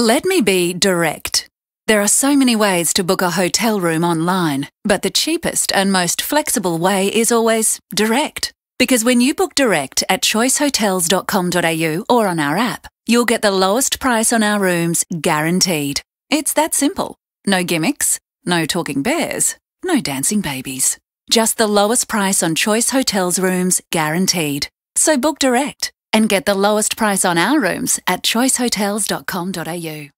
Let me be direct. There are so many ways to book a hotel room online, but the cheapest and most flexible way is always direct. Because when you book direct at choicehotels.com.au or on our app, you'll get the lowest price on our rooms guaranteed. It's that simple. No gimmicks, no talking bears, no dancing babies. Just the lowest price on Choice Hotels rooms guaranteed. So book direct and get the lowest price on our rooms at choicehotels.com.au.